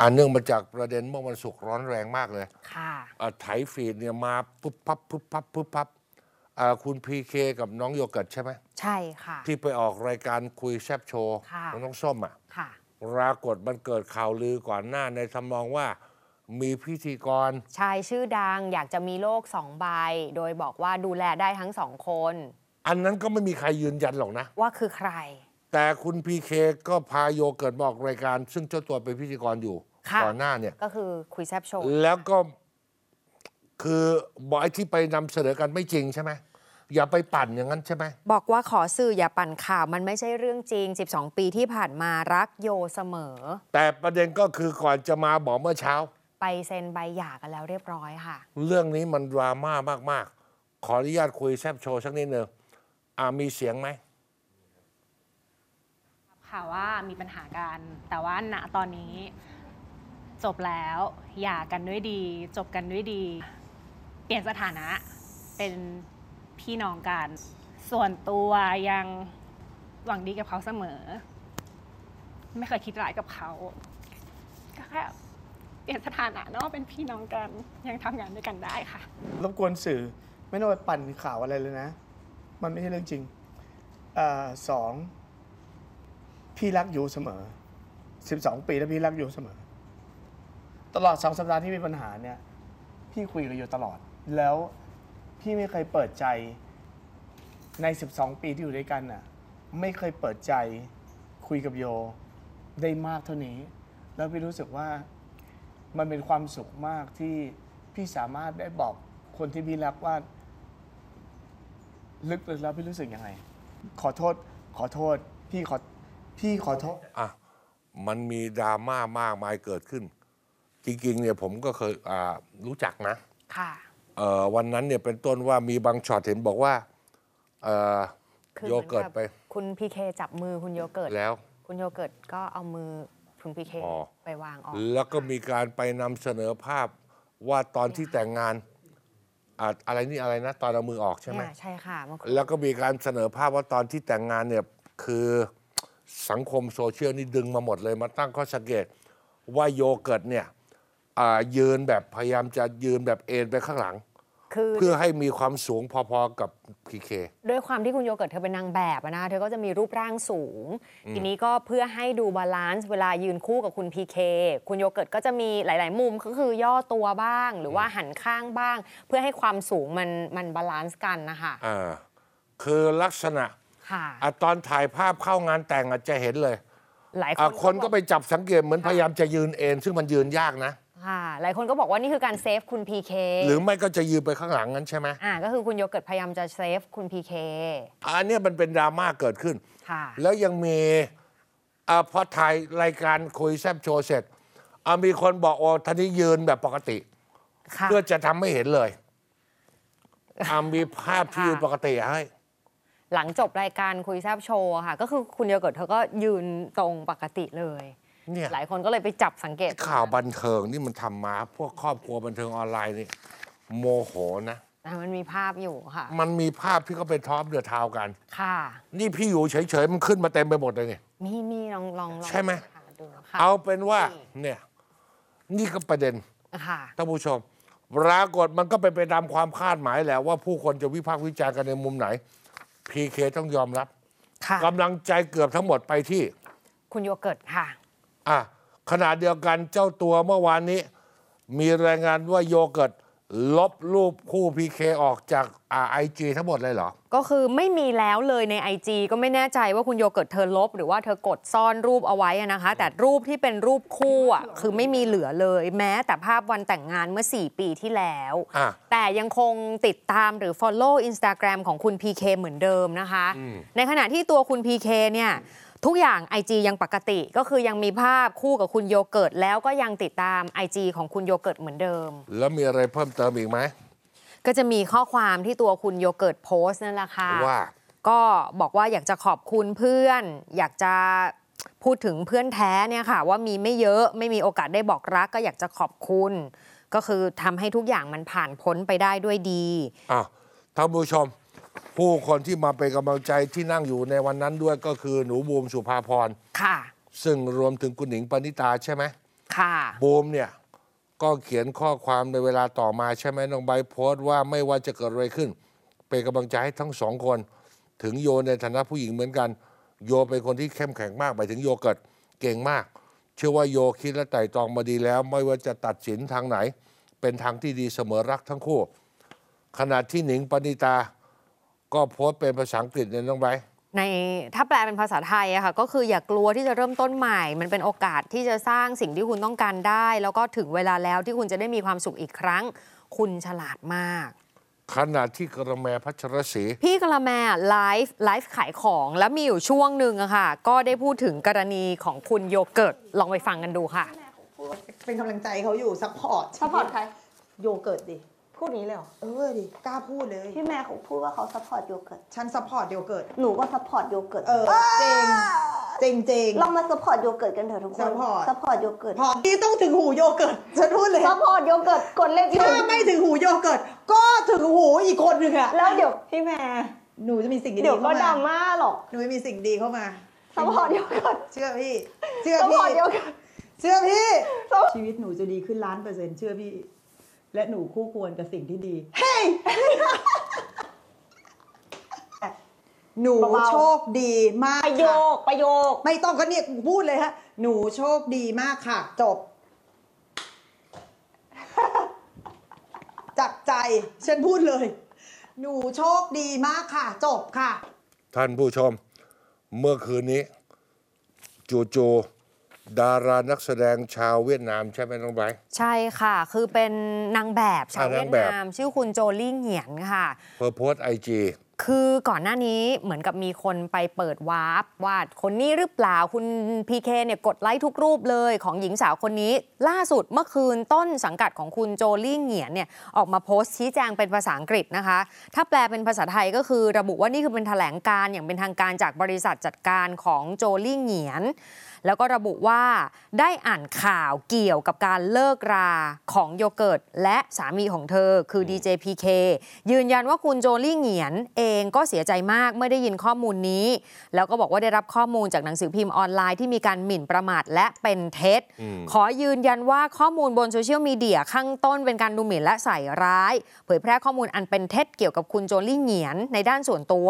อันเนื่องมาจากประเด็นเมื่อวันศุกร์ร้อนแรงมากเลย ค่ะอ่ะไถฟีดเนี่ยมาปุ๊บพับปุ๊บพับปุ๊บพับอ่าคุณพีเคกับน้องโยเกิร์ตใช่ไหม ใช่ค่ะ ที่ไปออกรายการคุยแซบโชว์ ค่ะของน้องส้มอ่ะ ค่ะ ปรากฏมันเกิดข่าวลือก่อนหน้าในทำนองว่ามีพิธีกร ชายชื่อดังอยากจะมีโลกสองใบโดยบอกว่าดูแลได้ทั้งสองคน อันนั้นก็ไม่มีใครยืนยันหรอกนะ ว่าคือใครแต่คุณพีเคก็พาโยเกิดบอกรายการ ซึ่งเจ้าตัวเป็นพิธีกรอยู่ก่อนหน้าเนี่ยก็คือคุยแซบโชว์ แล้วก็ คือบอกไอ้ที่ไปนำเสนอกันไม่จริงใช่ไหมอย่าไปปั่นอย่างนั้นใช่ไหมบอกว่าขอสื่ออย่าปั่นข่าวมันไม่ใช่เรื่องจริง 12 ปีที่ผ่านมารักโยเสมอ แต่ประเด็นก็คือก่อนจะมาบอกเมื่อเช้า ไปเซ็นใบหย่ากันแล้วเรียบร้อยค่ะ เรื่องนี้มันดราม่ามากๆ ขออนุญาตคุยแซบโชว์สักนิดหนึ่งอ่ามีเสียงไหมค่ะว่ามีปัญหากัน แต่ว่าณตอนนี้จบแล้วหย่ากันด้วยดี จบกันด้วยดี เปลี่ยนสถานะเป็นพี่น้องกัน ส่วนตัวยังหวังดีกับเขาเสมอ ไม่เคยคิดร้ายกับเขา ก็แค่เปลี่ยนสถานะเนาะเป็นพี่น้องกันยังทำงานด้วยกันได้ค่ะรบกวนสื่อไม่ต้องไปปั่นข่าวอะไรเลยนะ มันไม่ใช่เรื่องจริงอสองพี่รักอยู่เสมอ 12 ปีแล้วพี่รักอยู่เสมอ ตลอดสองสัปดาห์ที่มีปัญหาเนี่ยพี่คุยกับอยู่ตลอด แล้วพี่ไม่เคยเปิดใจใน 12 ปีที่อยู่ด้วยกันน่ะไม่เคยเปิดใจคุยกับโยได้มากเท่านี้ แล้วพี่รู้สึกว่ามันเป็นความสุขมากที่พี่สามารถได้บอกคนที่พี่รักว่าลึกๆแล้วพี่รู้สึกยังไงขอโทษขอโทษพี่ขอพี่ขอโทษอ่ะมันมีดราม่ามากมายเกิดขึ้น จริง ๆ เนี่ยผมก็เคยอ่ารู้จักนะ ค่ะเอ่อวันนั้นเนี่ยเป็นต้นว่ามีบางช็อตเห็นบอกว่าเอ่อโยเกิร์ตไป คุณพีเคจับมือคุณโยเกิร์ตแล้ว คุณโยเกิร์ตก็เอามือคุณพีเคไปวางออก แล้วก็มีการไปนำเสนอภาพว่าตอนที่แต่งงาน อะไรนี่อะไรนะตอนเอามือออกใช่ไหม ใช่ค่ะ แล้วก็มีการเสนอภาพว่าตอนที่แต่งงานเนี่ยคือสังคมโซเชียลนี่ดึงมาหมดเลยมาตั้งข้อสังเกต ว่าโยเกิร์ตเนี่ยยืนแบบพยายามจะยืนแบบเอ็นไปข้างหลังเพื่อให้มีความสูงพอๆ กับพีเคด้วยความที่คุณโยเกิร์ตเธอเป็นนางแบบนะเธอก็จะมีรูปร่างสูงทีนี้ก็เพื่อให้ดูบาลานซ์เวลายืนคู่กับคุณพีเคคุณโยเกิร์ตก็จะมีหลายๆ มุมก็คือย่อตัวบ้างหรือว่าหันข้างบ้าง เพื่อให้ความสูงมันมันบาลานซ์กันนะคะอ่าคือลักษณะค่ะอ่ะตอนถ่ายภาพเข้างานแต่งอ่ะจะเห็นเลยหลายคอ่ะนคนก็ไปจับสังเกตเหมือนพยายามจะยืนเอนซึ่งมันยืนยากนะค่ะหลายคนก็บอกว่านี่คือการเซฟคุณพีเคหรือไม่ก็จะยืนไปข้างหลังนั้นใช่ไหมอ่าก็คือคุณโยเกิร์ตพยายามจะเซฟคุณพีเคอันนี้มันเป็นดราม่าเกิดขึ้นค่ะแล้วยังมีอ่าพอถ่ายรายการคุยแซบโชว์เสร็จอ่ะมีคนบอกโอ้ท่านี้ยืนแบบปกติ เพื่อจะทำไม่เห็นเลยอ่ะมีภาพที่ยืนปกติให้หลังจบรายการคุยแซบโชว์ค่ะ ก็คือคุณเยเกิดเธอก็ยืนตรงปกติเลย เนี่ย หลายคนก็เลยไปจับสังเกต ข่าวบันเทิงที่มันทำมา พวกครอบครัวบันเทิงออนไลน์นี่โมโหนะมันมีภาพอยู่ค่ะ มันมีภาพที่เขาไปท็อปเดือดเท้ากัน ค่ะ นี่พี่อยู่เฉยๆมันขึ้นมาเต็มไปหมดเลยเนี่ยมีมีลองลองลองใช่ไหมเอาเป็นว่าเนี่ยนี่ก็ประเด็นค่ะท่านผู้ชม ปรากฏมันก็ไปไปตามความคาดหมายแลลวว่าผู้คนจะวิพากษ์วิจารณ์กันในมุมไหนพีเคต้องยอมรับกำลังใจเกือบทั้งหมดไปที่ คุณโยเกิร์ตค่ะ อ่ะขณะเดียวกันเจ้าตัวเมื่อวานนี้ มีรายงานว่าโยเกิร์ตลบรูปคู่พีเคออกจากไอจีทั้งหมดเลยเหรอ ก็คือไม่มีแล้วเลยใน IG ก็ไม่แน่ใจว่าคุณโยเกิร์ตเธอลบ หรือว่าเธอกดซ่อนรูปเอาไว้นะคะ แต่รูปที่เป็นรูปคู่อ่ะคือไม่มีเหลือเลย แม้แต่ภาพวันแต่งงานเมื่อ 4 ปีที่แล้ว แต่ยังคงติดตามหรือ Follow Instagram ของคุณ PK เหมือนเดิมนะคะ ในขณะที่ตัวคุณ PK เนี่ยทุกอย่าง IG ยังปกติก็คือยังมีภาพคู่กับคุณโยเกิร์ตแล้วก็ยังติดตาม IG ของคุณโยเกิร์ตเหมือนเดิม แล้วมีอะไรเพิ่มเติมอีกไหมก็จะมีข้อความที่ตัวคุณโยเกิร์ตโพสต์นั่นแหละค่ะว่า ก็บอกว่าอยากจะขอบคุณเพื่อน อยากจะพูดถึงเพื่อนแท้เนี่ยค่ะ ว่ามีไม่เยอะไม่มีโอกาสได้บอกรัก ก็อยากจะขอบคุณ ก็คือทำให้ทุกอย่างมันผ่านพ้นไปได้ด้วยดีอ่ะท่านผู้ชมผู้คนที่มาเป็นกำลังใจที่นั่งอยู่ในวันนั้นด้วยก็คือหนูบูมสุภาพร ค่ะ ซึ่งรวมถึงคุณหนิงปณิตาใช่ไหม ค่ะ บูมเนี่ย ก็เขียนข้อความในเวลาต่อมาใช่ไหมน้องใบโพสต์ว่าไม่ว่าจะเกิดอะไรขึ้น เป็นกำลังใจให้ทั้งสองคน ถึงโยในฐานะผู้หญิงเหมือนกัน โยเป็นคนที่เข้มแข็งมากไปถึงโยเกิดเก่งมาก เชื่อว่าโยคิดและไต่ตรองมาดีแล้วไม่ว่าจะตัดสินทางไหน เป็นทางที่ดีเสมอรักทั้งคู่ขณะที่หนิงปณิตาก็โพสเป็นภาษาอังกฤษเนี่ยน้องไป ในถ้าแปลเป็นภาษาไทยอะค่ะก็คืออย่ากลัวที่จะเริ่มต้นใหม่ มันเป็นโอกาสที่จะสร้างสิ่งที่คุณต้องการได้ แล้วก็ถึงเวลาแล้วที่คุณจะได้มีความสุขอีกครั้ง คุณฉลาดมากขณะที่กระแมพัชรศรีพี่กระแมไลฟ์ไลฟ์ขายของแล้วมีอยู่ช่วงหนึ่งอะค่ะ ก็ได้พูดถึงกรณีของคุณโยเกิร์ตลองไปฟังกันดูค่ะเป็นกำลังใจเขาอยู่ซัพพอร์ตซัพพอร์ตใครโยเกิร์ตดิพูดนี้เลยเหรอเออ ดิ กล้าพูดเลย พี่แม่เขาพูดว่าเขาซัพพอร์ตโยเกิร์ต ฉันซัพพอร์ตโยเกิร์ต หนูก็ซัพพอร์ตโยเกิร์ต เออจริงจริงจริงเรามาซัพพอร์ตโยเกิร์ตกันเถอะทุกคนซัพพอร์ตซัพพอร์ตโยเกิร์ตพอที่ต้องถึงหูโยเกิร์ตฉันพูดเลยซัพพอร์ตโยเกิร์ตกดเลขถ้าไม่ถึงหูโยเกิร์ต ก็ถึงหูอีกคนหนึ่งอะแล้วเดี๋ยวพี่แม่หนูจะมีสิ่งดีเดี๋ยวก็ดังมากหรอก หนูจะมีสิ่งดีเข้ามาซัพพอร์ตโยเกิร์ต เชื่อพี่ เชื่อพี่ซัพพอร์ตโยเกิร์ตเชื่อพี่ชีวิตหนูจะดีขึ้นล้านเปอร์เซ็นต์เชื่อพี่และหนูคู่ควรกับสิ่งที่ดี เฮ้ยหนูโชคดีมากประโยคประโยค ไม่ต้องก็เนี่ยพูดเลยฮะ หนูโชคดีมากค่ะ จบจากใจ ฉันพูดเลย หนูโชคดีมากค่ะ จบค่ะ ท่านผู้ชม เมื่อคืนนี้จูจูดารานักแสดงชาวเวียดนาม ใช่ไหมน้องไบใช่ค่ะ คือเป็นนางแบบชาวเวีนายบบดนาม ชื่อคุณโจลี่เหงียนค่ะเพอร์โพสไอจีคือก่อนหน้านี้เหมือนกับมีคนไปเปิดวาร์ปว่า คนนี้หรือเปล่าคุณพีเคเนี่ยกดไลค์ทุกรูปเลยของหญิงสาวคนนี้ ล่าสุดเมื่อคืนต้นสังกัดของคุณโจลี่เหงียนเนี่ยออกมาโพสต์ชี้แจงเป็นภาษาอังกฤษนะคะ ถ้าแปลเป็นภาษาไทยก็คือระบุว่านี่คือเป็นแถลงการ์อย่างเป็นทางการจากบริษัทจัดการของโจลี่เหงียนแล้วก็ระบุว่าได้อ่านข่าวเกี่ยวกับการเลิกรา ของโยเกิร์ต และสามีของเธอ คือ DJPK ยืนยันว่าคุณโจลี่เหงียน เองก็เสียใจมากเมื่อได้ยินข้อมูลนี้ แล้วก็บอกว่าได้รับข้อมูลจากหนังสือพิมพ์ออนไลน์ที่มีการหมิ่นประมาทและเป็นเท็จ ขอยืนยันว่าข้อมูลบนโซเชียลมีเดีย ข้างต้นเป็นการดูหมิ่นและใส่ร้าย เผยแพร่ข้อมูลอันเป็นเท็จ เกี่ยวกับคุณโจลี่เหงียนในด้านส่วนตัว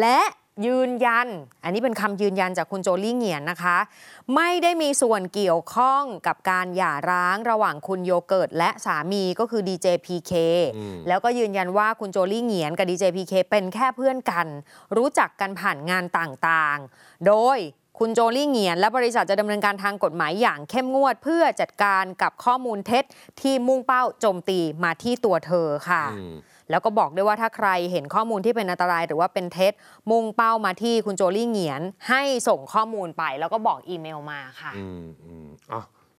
และยืนยัน อันนี้เป็นคำยืนยันจากคุณโจลี่เงียนนะคะ ไม่ได้มีส่วนเกี่ยวข้องกับการหย่าร้างระหว่างคุณโยเกิร์ตและสามีก็คือดีเจพีเคแล้วก็ยืนยันว่าคุณโจลี่เงียนกับดีเจพีเคเป็นแค่เพื่อนกัน รู้จักกันผ่านงานต่างๆ โดยคุณโจลี่เงียน และบริษัทจะดำเนินการทางกฎหมายอย่างเข้มงวดเพื่อจัดการกับข้อมูลเท็จที่มุ่งเป้าโจมตีมาที่ตัวเธอค่ะแล้วก็บอกด้วยว่าถ้าใครเห็นข้อมูลที่เป็นอันตราย หรือว่าเป็นเท็จมุ่งเป้ามาที่คุณโจลี่เหงียน ให้ส่งข้อมูลไป แล้วก็บอกอีเมลมาค่ะอืมอืมอ๋อ